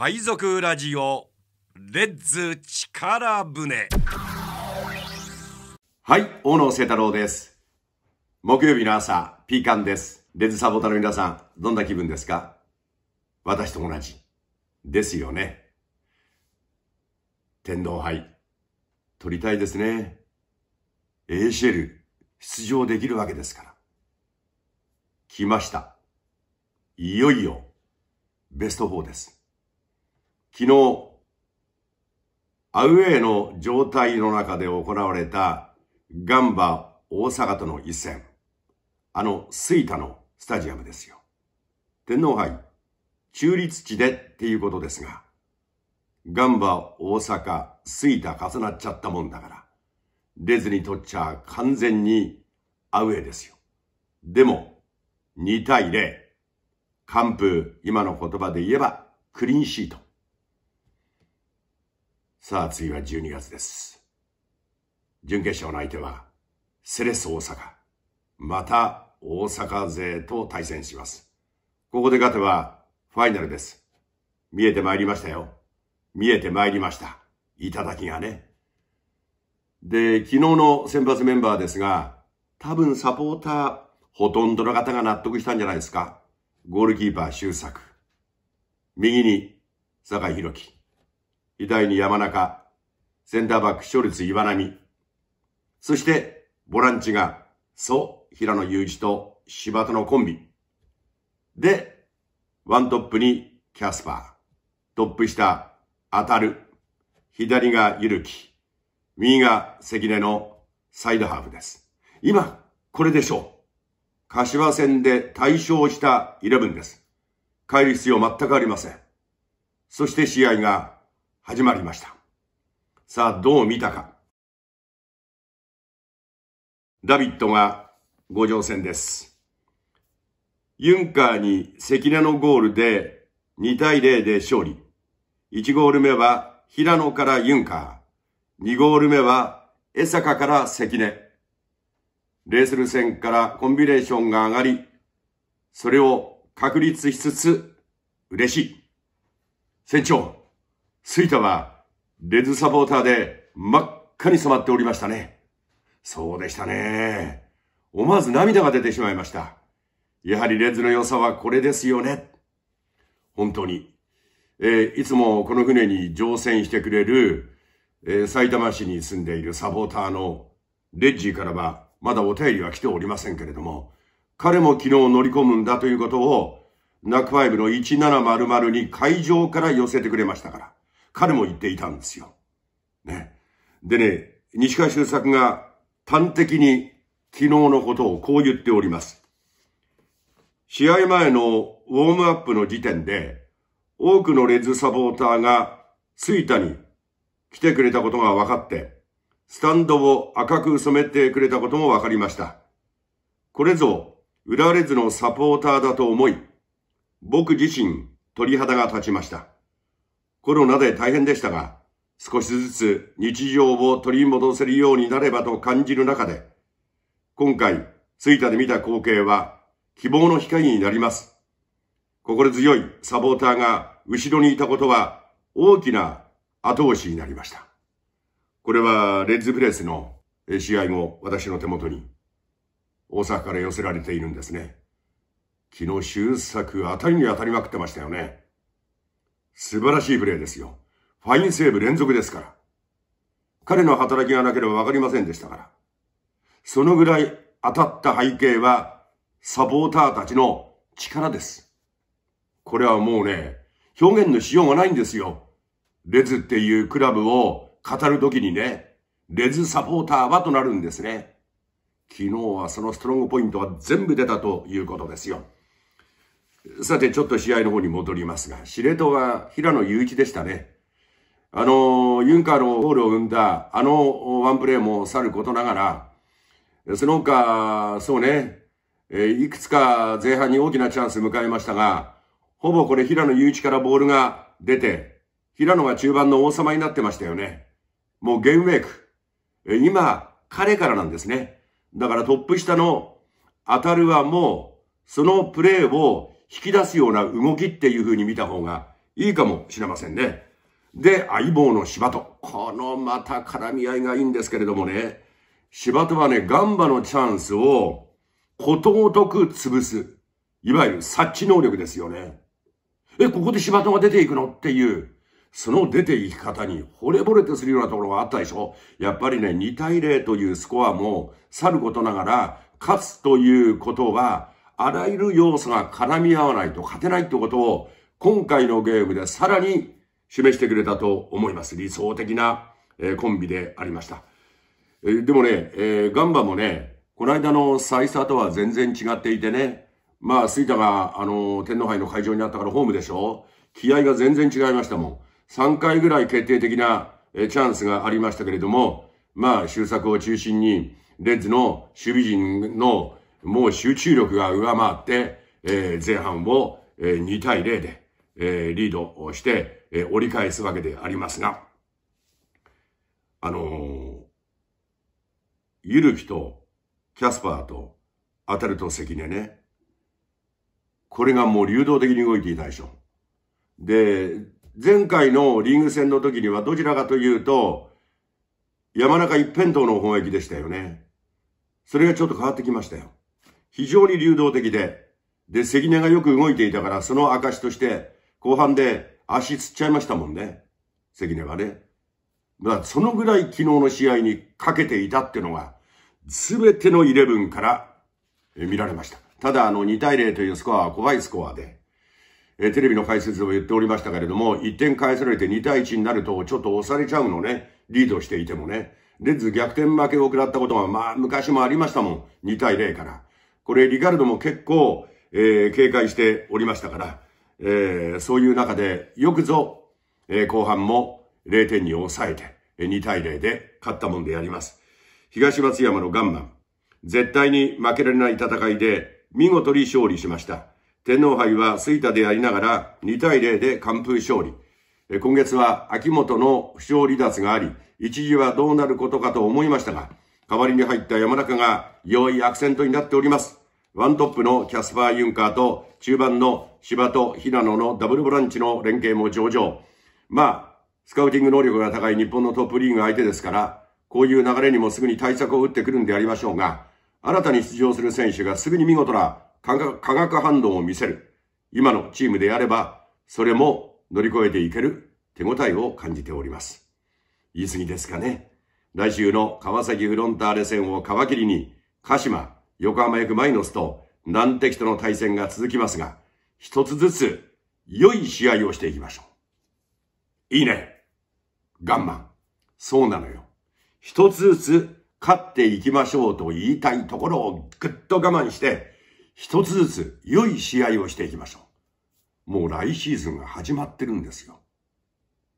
海賊ラジオレッズ力船はい大野清太郎です木曜日の朝ピーカンですレッズサポーターの皆さんどんな気分ですか私と同じですよね天皇杯取りたいですね ACL 出場できるわけですから来ましたいよいよベスト4です昨日、アウェーの状態の中で行われたガンバ大阪との一戦。あの、スイタのスタジアムですよ。天皇杯、中立地でっていうことですが、ガンバ大阪、スイタ重なっちゃったもんだから、レズにとっちゃ完全にアウェーですよ。でも、2対0。完封、今の言葉で言えば、クリーンシート。さあ次は12月です。準決勝の相手は、セレス大阪。また大阪勢と対戦します。ここで勝てばファイナルです。見えてまいりましたよ。見えてまいりました。頂がね。で、昨日の先発メンバーですが、多分サポーター、ほとんどの方が納得したんじゃないですか。ゴールキーパー周作。右に、坂井宏樹。左に山中、センターバック勝率、岩波、そしてボランチが、ソ、平野雄二と柴田のコンビ。で、ワントップにキャスパー、トップ下、当たる、左がゆるき、右が関根のサイドハーフです。今、これでしょう。柏戦で大勝したイレブンです。帰る必要全くありません。そして試合が始まりました。さあ、どう見たか。ダビッドが五条戦です。ユンカーに関根のゴールで2対0で勝利。1ゴール目は平野からユンカー。2ゴール目は江坂から関根。レースル戦からコンビネーションが上がり、それを確立しつつ嬉しい。船長。スイタは、レズサポーターで真っ赤に染まっておりましたね。そうでしたね。思わず涙が出てしまいました。やはりレズの良さはこれですよね。本当に。えー、いつもこの船に乗船してくれる、えー、埼玉市に住んでいるサポーターのレッジーからは、まだお便りは来ておりませんけれども、彼も昨日乗り込むんだということを、ナックファイブの1700に会場から寄せてくれましたから。彼も言っていたんですよ。ね。でね、西川周作が端的に昨日のことをこう言っております。試合前のウォームアップの時点で、多くのレッズサポーターがいたに来てくれたことが分かって、スタンドを赤く染めてくれたことも分かりました。これぞ、裏レッズのサポーターだと思い、僕自身鳥肌が立ちました。コロナで大変でしたが、少しずつ日常を取り戻せるようになればと感じる中で、今回、ツイタで見た光景は希望の光になります。心強いサポーターが後ろにいたことは大きな後押しになりました。これはレッズプレスの試合後、私の手元に大阪から寄せられているんですね。昨日周作当たりに当たりまくってましたよね。素晴らしいプレーですよ。ファインセーブ連続ですから。彼の働きがなければわかりませんでしたから。そのぐらい当たった背景は、サポーターたちの力です。これはもうね、表現のしようがないんですよ。レズっていうクラブを語るときにね、レズサポーターはとなるんですね。昨日はそのストロングポイントは全部出たということですよ。さて、ちょっと試合の方に戻りますが、司令塔は平野雄一でしたね。あの、ユンカーのゴールを生んだ、あのワンプレーもさることながら、その他、そうね、えいくつか前半に大きなチャンス迎えましたが、ほぼこれ平野雄一からボールが出て、平野が中盤の王様になってましたよね。もうゲームメイク。今、彼からなんですね。だからトップ下の当たるはもう、そのプレーを引き出すような動きっていう風に見た方がいいかもしれませんね。で、相棒の芝と。このまた絡み合いがいいんですけれどもね。芝とはね、ガンバのチャンスをことごとく潰す。いわゆる察知能力ですよね。え、ここで芝とが出ていくのっていう。その出ていき方に惚れ惚れてするようなところがあったでしょやっぱりね、2対0というスコアもさることながら、勝つということは、あらゆる要素が絡み合わないと勝てないってことを、今回のゲームでさらに示してくれたと思います。理想的な、えー、コンビでありました。えー、でもね、えー、ガンバもね、この間の再差とは全然違っていてね、まあ、イ田が、あの、天皇杯の会場になったからホームでしょ気合が全然違いましたもん。3回ぐらい決定的なチャンスがありましたけれども、まあ、修作を中心に、レッズの守備陣のもう集中力が上回って、えー、前半を、えー、2対0で、えー、リードをして、えー、折り返すわけでありますが、あのー、ゆるきとキャスパーと当たると関根ね、これがもう流動的に動いていたでしょ。で、前回のリーグ戦の時にはどちらかというと、山中一辺倒の本撃でしたよね。それがちょっと変わってきましたよ。非常に流動的で、で、関根がよく動いていたから、その証として、後半で足つっちゃいましたもんね。関根はね。だからそのぐらい昨日の試合にかけていたってのが、すべてのイレブンから見られました。ただ、あの、2対0というスコアは怖いスコアで、えテレビの解説でも言っておりましたけれども、1点返されて2対1になると、ちょっと押されちゃうのね。リードしていてもね。レッズ逆転負けを食らったことが、まあ、昔もありましたもん。2対0から。これ、リカルドも結構、えー、警戒しておりましたから、えー、そういう中で、よくぞ、えー、後半も0点に抑えて、2対0で勝ったもんでやります。東松山のガンマン、絶対に負けられない戦いで、見事に勝利しました。天皇杯は吹田でありながら、2対0で完封勝利。今月は秋元の不勝離脱があり、一時はどうなることかと思いましたが、代わりに入った山中が良いアクセントになっております。ワントップのキャスパー・ユンカーと中盤の芝と平野のダブルブランチの連携も上々。まあ、スカウティング能力が高い日本のトップリーグ相手ですから、こういう流れにもすぐに対策を打ってくるんでありましょうが、新たに出場する選手がすぐに見事な化学反応を見せる。今のチームであれば、それも乗り越えていける手応えを感じております。言い過ぎですかね。来週の川崎フロンターレ戦を皮切りに、鹿島、横浜 F マイノスと難敵との対戦が続きますが、一つずつ良い試合をしていきましょう。いいね。ガンマン。そうなのよ。一つずつ勝っていきましょうと言いたいところをぐっと我慢して、一つずつ良い試合をしていきましょう。もう来シーズンが始まってるんですよ。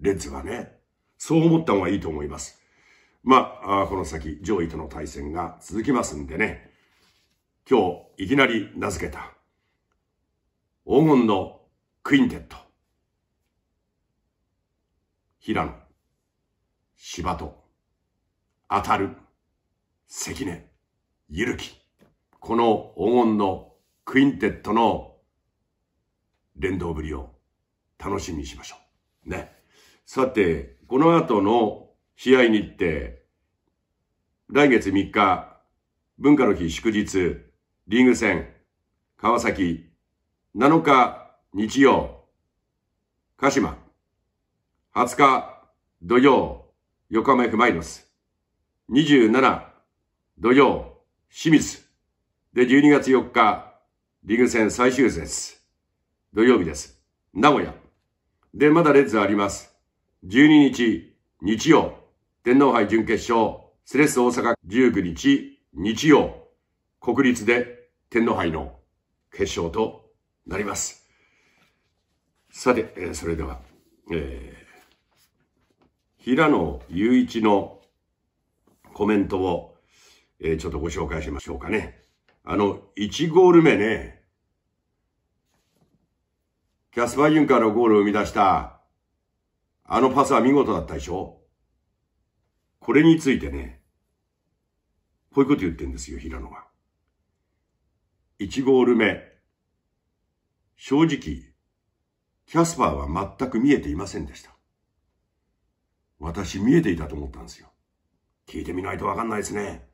レッズはね、そう思った方がいいと思います。まあ、この先、上位との対戦が続きますんでね。今日いきなり名付けた黄金のクインテット平野芝戸当たる関根ゆるきこの黄金のクインテットの連動ぶりを楽しみにしましょう。ね。さて、この後の試合日程、来月3日、文化の日祝日、リーグ戦、川崎、7日、日曜、鹿島、20日、土曜、横浜 F マイノス、27、土曜、清水、で、12月4日、リーグ戦最終節、土曜日です。名古屋。で、まだレッズあります。12日、日曜、天皇杯準決勝、セレッソ大阪19日、日曜、国立で天皇杯の決勝となります。さて、えー、それでは、えー、平野雄一のコメントを、えー、ちょっとご紹介しましょうかね。あの、1ゴール目ね、キャスパー・ユンカーのゴールを生み出した、あのパスは見事だったでしょこれについてね、こういうこと言ってんですよ、平野が。1ゴール目。正直、キャスパーは全く見えていませんでした。私見えていたと思ったんですよ。聞いてみないとわかんないですね。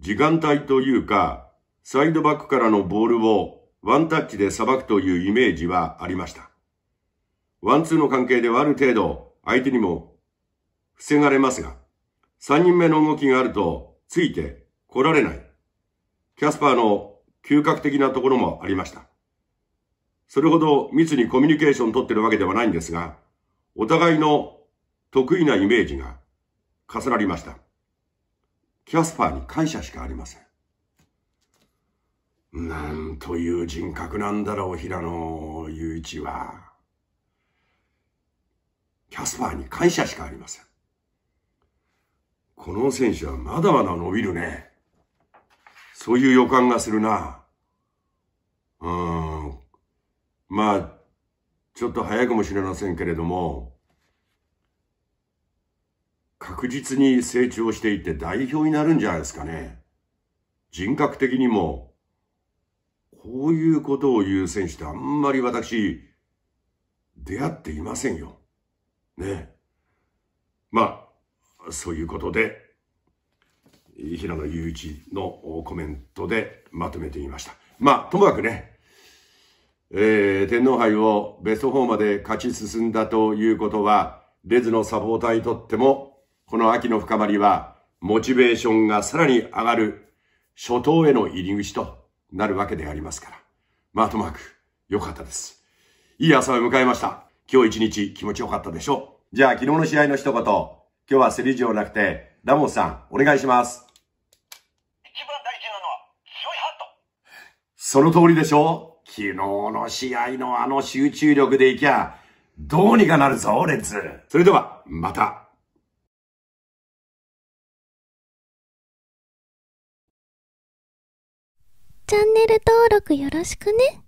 時間帯というか、サイドバックからのボールをワンタッチでさばくというイメージはありました。ワンツーの関係ではある程度相手にも防がれますが、三人目の動きがあるとついて来られない。キャスパーの嗅覚的なところもありました。それほど密にコミュニケーション取ってるわけではないんですが、お互いの得意なイメージが重なりました。キャスパーに感謝しかありません。なんという人格なんだろう、平野雄一は。キャスパーに感謝しかありません。この選手はまだまだ伸びるね。そういう予感がするな。うん。まあ、ちょっと早いかもしれませんけれども、確実に成長していって代表になるんじゃないですかね。人格的にも、こういうことを言う選手ってあんまり私、出会っていませんよ。ねまあ、そういうことで、平野雄一のコメントでまとめてみました。まあ、ともかくね、えー、天皇杯をベスト4まで勝ち進んだということは、レズのサポーターにとっても、この秋の深まりは、モチベーションがさらに上がる、初頭への入り口となるわけでありますから。まあ、ともかく、良かったです。いい朝を迎えました。今日一日気持ちよかったでしょう。じゃあ、昨日の試合の一言。今日はセリジオなくて、ラモスさん、お願いします。その通りでしょ昨日の試合のあの集中力でいきゃ、どうにかなるぞ、レッツ。それでは、また。チャンネル登録よろしくね。